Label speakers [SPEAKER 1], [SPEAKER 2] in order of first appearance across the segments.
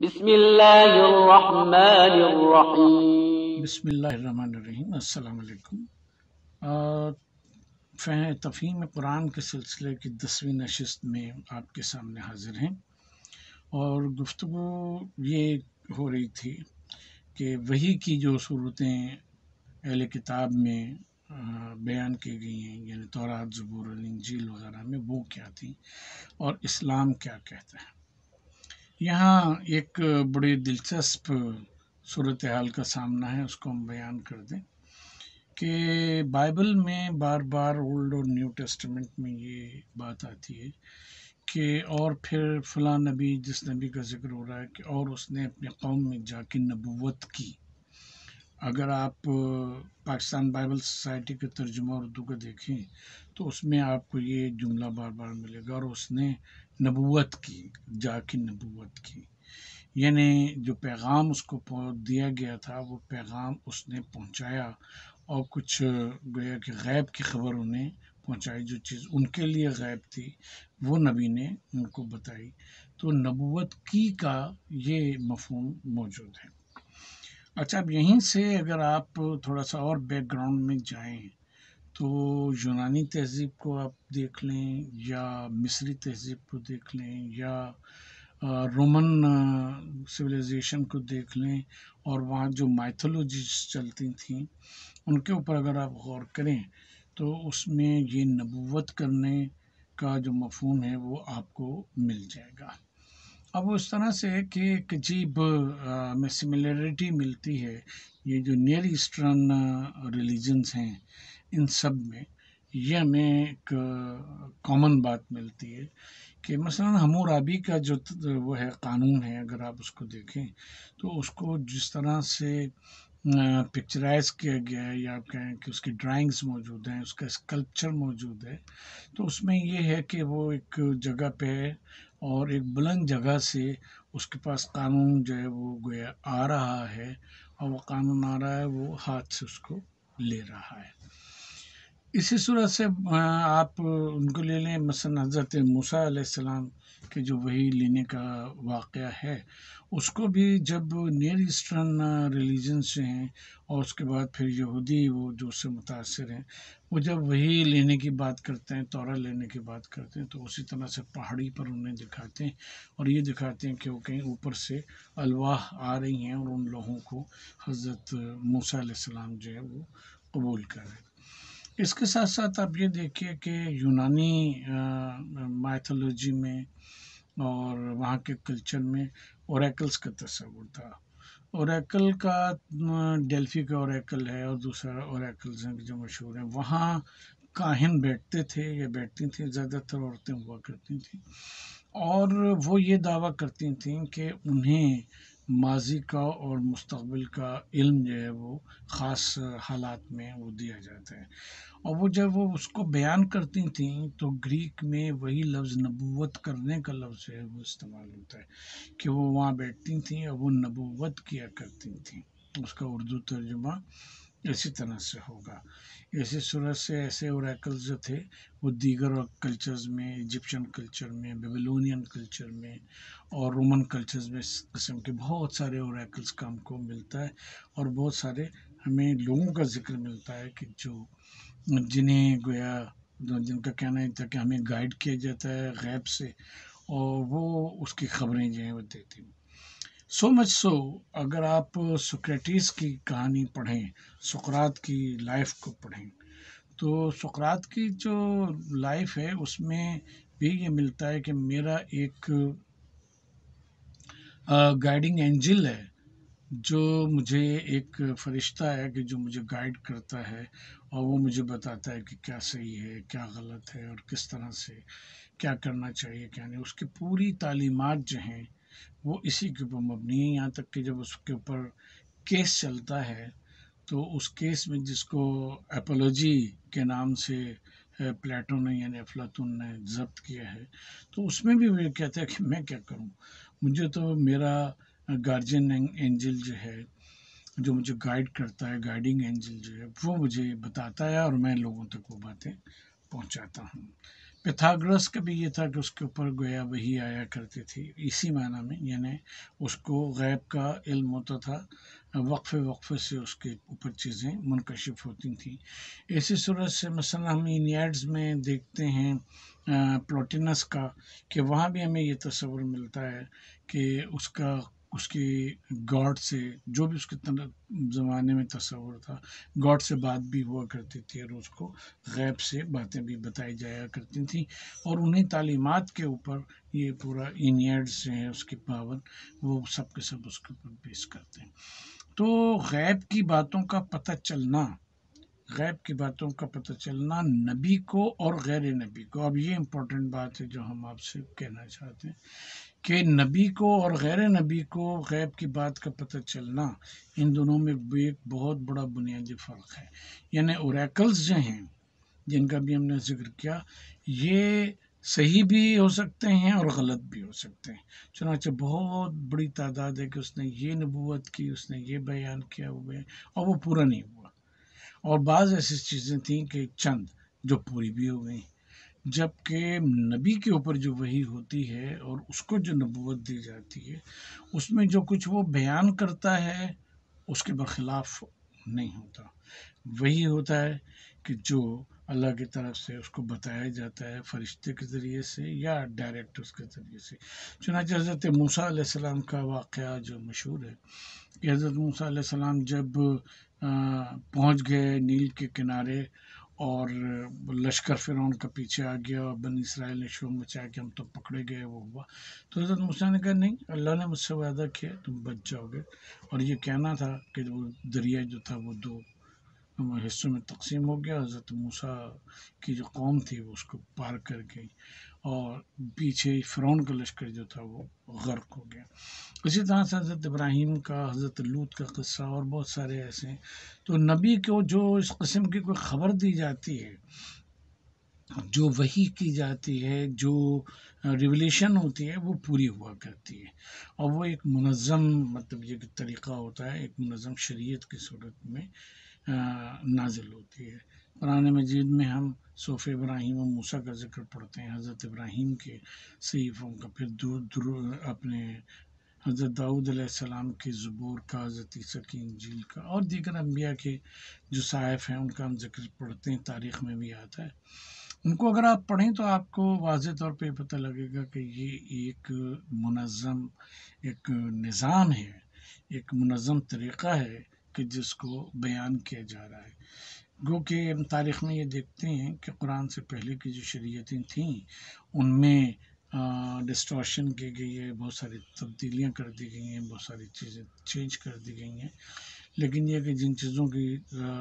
[SPEAKER 1] बिस्मिल्लाहिर्रहमानिर्रहीम अस्सलाम वालेकुम फ़ह तफ़हीम कुरान के सिलसिले की दसवीं नशस्त में आपके सामने हाजिर हैं और गुफ्तु ये हो रही थी कि वही की जो सूरतें अहल किताब में बयान की गई हैं यानी तौरात जबूर झील वगैरह में वो क्या थी और इस्लाम क्या कहता है यहाँ एक बड़ी दिलचस्प सूरत हाल का सामना है उसको हम बयान कर दें कि बाइबल में बार बार ओल्ड और न्यू टेस्टमेंट में ये बात आती है कि और फिर फला नबी जिस नबी का जिक्र हो रहा है कि और उसने अपने कौम में जाके नबूत की अगर आप पाकिस्तान बाइबल सोसाइटी के तर्जुमा उर्दू का देखें तो उसमें आपको ये जुमला बार बार मिलेगा और उसने नबूत की जा की नबूत की यानी जो पैगाम उसको दिया गया था वो पैगाम उसने पहुंचाया और कुछ गया कि गैब की खबर उन्हें पहुंचाई जो चीज़ उनके लिए गैब थी वो नबी ने उनको बताई तो नबूत की का ये मफहम मौजूद है अच्छा अब यहीं से अगर आप थोड़ा सा और बैकग्राउंड में जाएं तो यूनानी तहज़ीब को आप देख लें या मिस्री तहज़ीब को देख लें या रोमन सिविलाइजेशन को देख लें और वहाँ जो माइथोलॉजीज चलती थी उनके ऊपर अगर आप गौर करें तो उसमें ये नबूवत करने का जो मफहम है वो आपको मिल जाएगा अब वो इस तरह से कि एक अजीब में सिमिलरिटी मिलती है ये जो नियर ईस्टर्न रिलीजन्स हैं इन सब में ये हमें एक कॉमन बात मिलती है कि मसलन हमूराबी का जो वो है कानून है अगर आप उसको देखें तो उसको जिस तरह से पिक्चराइज किया गया है या आप कहें कि उसकी ड्राइंग्स मौजूद हैं उसका स्कल्पचर मौजूद है तो उसमें ये है कि वो एक जगह पे है और एक बुलंद जगह से उसके पास कानून जो है वो गया आ रहा है और वो कानून आ रहा है वो हाथ से उसको ले रहा है इसी सूरत से आप उनको ले लें मसन हज़रत मूसा आसमाम के जो वही लेने का वाक़ है उसको भी जब नियर ईस्टर्न रिलीजन से हैं और उसके बाद फिर यहूदी वो जो उससे मुतासर हैं वो जब वही लेने की बात करते हैं तोरा लेने की बात करते हैं तो उसी तरह से पहाड़ी पर उन्हें दिखाते हैं और ये दिखाते हैं कि वो कहीं ऊपर से अलवाह आ रही हैं और उन लोगों को हज़रत मूसा सलाम जो है वो कबूल कर रहे इसके साथ साथ आप ये देखिए कि यूनानी माइथोलॉजी में और वहाँ के कल्चर में ओरेकल्स का तस्वुर था ओरेकल का डेल्फी का ओरेकल है और दूसरा ओरेकल्स हैं जो मशहूर हैं वहाँ काहिन बैठते थे या बैठती थी ज़्यादातर औरतें हुआ करती थी और वो ये दावा करती थीं कि उन्हें माज़ी का और मुस्तबिल का इल्म जो है वो ख़ास हालात में वो दिया जाता है और वो जब वो उसको बयान करती थी तो ग्रीक में वही लफ्ज़ नबूवत करने का लफ्ज़ है वो इस्तेमाल होता है कि वो वहाँ बैठती थी और वो नबूवत किया करती थी उसका उर्दू तर्जुमा इसी तरह से होगा ऐसे सूरज से ऐसे ओरेकल जो थे वो दीगर कल्चर्स में इजिप्शियन कल्चर में बेबीलोनियन कल्चर में और रोमन कल्चर्स में इस किस्म के बहुत सारे औरकल्स का हमको मिलता है और बहुत सारे हमें लोगों का जिक्र मिलता है कि जो जिन्हें गोया जिनका कहना था कि हमें गाइड किया जाता है गैब से और वो उसकी खबरें जो हैं वो देती हैं सो मच सो अगर आप सुक्रेटिस की कहानी पढ़ें सुकरात की लाइफ को पढ़ें तो सुकरात की जो लाइफ है उसमें भी ये मिलता है कि मेरा एक गाइडिंग एंजल है जो मुझे एक फरिश्ता है कि जो मुझे गाइड करता है और वो मुझे बताता है कि क्या सही है क्या गलत है और किस तरह से क्या करना चाहिए क्या नहीं उसकी पूरी तालीमत जो हैं वो इसी के ऊपर मबनी है यहाँ तक कि जब उसके ऊपर केस चलता है तो उस केस में जिसको एपोलॉजी के नाम से प्लेटो ने यानी अफलातून ने जब्त किया है तो उसमें भी मुझे कहते हैं कि मैं क्या करूँ मुझे तो मेरा गार्जियन एंजल जो है जो मुझे गाइड करता है गाइडिंग एंजल जो है वो मुझे बताता है और मैं लोगों तक वो बातें पहुंचाता हूँ पिथागोरस का भी ये था कि उसके ऊपर गोया वही आया करती थी इसी माना में यानी उसको गैब का इल्म होता था वक्फे वक्फे से उसके ऊपर चीज़ें मुनकशिफ होती थी ऐसी सूरत से मसल हम एड्स में देखते हैं प्लोटिनस का कि वहाँ भी हमें ये तस्वुर मिलता है कि उसका उसकी गॉड से जो भी उसके ज़माने में तस्वर था गॉड से बात भी हुआ करती थी और उसको गैब से बातें भी बताई जाया करती थी और उन्हीं तालीमत के ऊपर ये पूरा इनियड्स जो उसके पावन वो सब के सब उसके ऊपर पेश करते हैं तो गैब की बातों का पता चलना गैब की बातों का पता चलना नबी को और गैर नबी को अब ये इम्पोर्टेंट बात है जो हम आपसे कहना चाहते हैं कि नबी को और गैर नबी को गैब की बात का पता चलना इन दोनों में भी एक बहुत बड़ा बुनियादी फ़र्क है यानी ओरेकल्स जो हैं जिनका भी हमने जिक्र किया ये सही भी हो सकते हैं और ग़लत भी हो सकते हैं चुनाचे बहुत बड़ी तादाद है कि उसने ये नबूत की उसने ये बयान किया हुआ है और वो पूरा नहीं हुआ और बाज़ ऐसी चीज़ें थी कि चंद जो पूरी भी हो गई जबकि नबी के ऊपर जो वही होती है और उसको जो नबूवत दी जाती है उसमें जो कुछ वो बयान करता है उसके बरखिलाफ नहीं होता वही होता है कि जो अल्लाह की तरफ से उसको बताया जाता है फरिश्ते के ज़रिए से या डायरेक्ट उसके ज़रिए से चुनाच हज़रत मूसा सलाम का वाक़ जो मशहूर है कि हज़रत मूसा सलाम जब पहुँच गए नील के किनारे और लश्कर फिर उनके पीछे आ गया और बन इसराइल ने शोर मचाया कि हम तो पकड़े गए वो हुआ तो हज़रत मूसा ने कहा नहीं अल्लाह ने मुझसे वादा किया तुम बच जाओगे और ये कहना था कि वो दरिया जो था वो दो हिस्सों में तकसीम हो गया हज़रत मूसा की जो कौम थी वो उसको पार कर गई और पीछे फ्रौन का लश्कर जो था वो गर्क हो गया इसी तरह से हज़रत इब्राहिम का हज़रत लूत का क़स्सा और बहुत सारे ऐसे हैं तो नबी को जो इस कस्म की कोई ख़बर दी जाती है जो वही की जाती है जो रिवलेशन होती है वो पूरी हुआ करती है और वो एक मुनज़म मतलब ये तरीक़ा होता है एक मुनज़म शरीयत की सूरत में नाजिल होती है कुरान मजीद में हम सोफ़ इब्राहिम और मूसा का जिक्र पढ़ते हैं हज़रत इब्राहिम के सहीफ़ों का फिर दूर दूर अपने हज़रत दाऊद सलाम के ज़बूर का हज़रत ईसा की इंजील का और दीगर अम्बिया के जो साहिफ़ हैं उनका हम जिक्र पढ़ते हैं तारीख़ में भी आता है उनको अगर आप पढ़ें तो आपको वाज तौर पर पता लगेगा कि ये एक मुनज़म एक निज़ाम है एक मुनज़म तरीक़ा है कि जिसको बयान किया जा रहा है गो के हम तारीख़ में ये देखते हैं कि कुरान से पहले की जो शरीयतें थीं उनमें डिस्टॉशन की गई है बहुत सारी तब्दीलियाँ कर दी गई हैं बहुत सारी चीज़ें चेंज कर दी गई हैं लेकिन यह कि जिन चीज़ों की आ,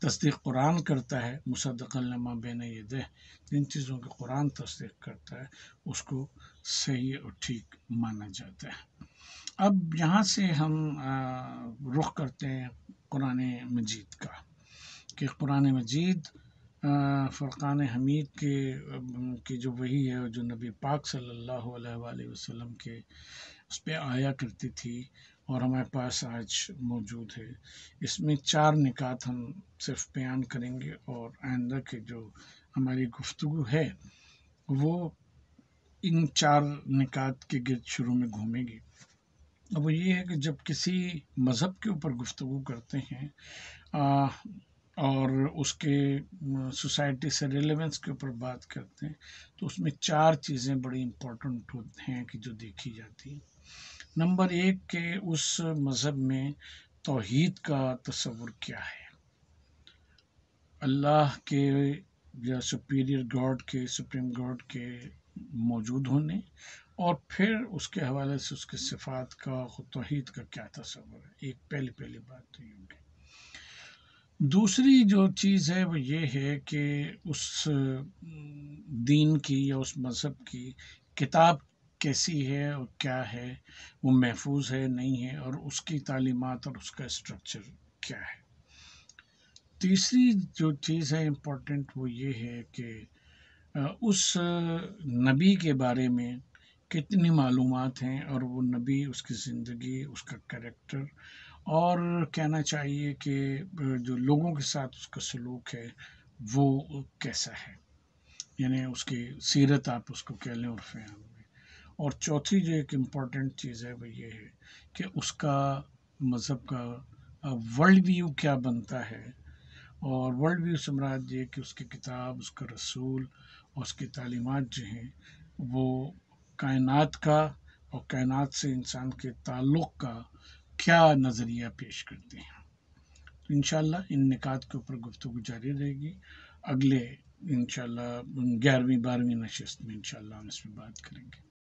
[SPEAKER 1] तस्दीक कुरान करता है मुसदकलमा बेन दह जिन चीज़ों की कुरान तस्दीक करता है उसको सही और ठीक माना जाता है अब यहाँ से हम रुख करते हैं कुरान मजीद का कि कुरान मजीद फ़ुरान हमीद के की जो वही है जो नबी पाक सल्लल्लाहु अलैहि वसल्लम के उस पर आया करती थी और हमारे पास आज मौजूद है इसमें चार निकात हम सिर्फ बयान करेंगे और आइंदा के जो हमारी गुफ्तु है वो इन चार निकात के गिरद शुरू में घूमेगी अब वो ये है कि जब किसी मज़हब के ऊपर गुफ्तु करते हैं आ, और उसके सोसाइटी से रिलेवेंस के ऊपर बात करते हैं तो उसमें चार चीज़ें बड़ी इम्पोर्टेंट हैं कि जो देखी जाती हैं नंबर एक के उस मज़हब में तोहद का तस्वुर क्या है अल्लाह के या सुपीरियर गॉड के सुप्रीम गॉड के मौजूद होने और फिर उसके हवाले से उसके सिफात का तोहद का क्या तस्वर है एक पहली पहली बात तो ये दूसरी जो चीज़ है वो ये है कि उस दीन की या उस मज़हब की किताब कैसी है और क्या है वो महफूज है नहीं है और उसकी तालीमत और उसका स्ट्रक्चर क्या है तीसरी जो चीज़ है इम्पोर्टेंट वो ये है कि उस नबी के बारे में कितनी मालूम हैं और वो नबी उसकी ज़िंदगी उसका करेक्टर और कहना चाहिए कि जो लोगों के साथ उसका सलूक है वो कैसा है यानी उसकी सीरत आप उसको कह लें उर्फ में और चौथी जो एक इम्पॉर्टेंट चीज़ है वो ये है कि उसका मज़हब का वर्ल्ड व्यू क्या बनता है और वर्ल्ड व्यू से ये कि उसकी किताब उसका रसूल और उसकी तालीमत जो हैं वो कायनात का और कायनात से इंसान के ताल्लुक़ का क्या नज़रिया पेश करते हैं तो इन इन निकात के ऊपर गुफ्तु जारी रहेगी अगले इन ग्यारहवीं बारहवीं नशस्त में इन हम इसमें बात करेंगे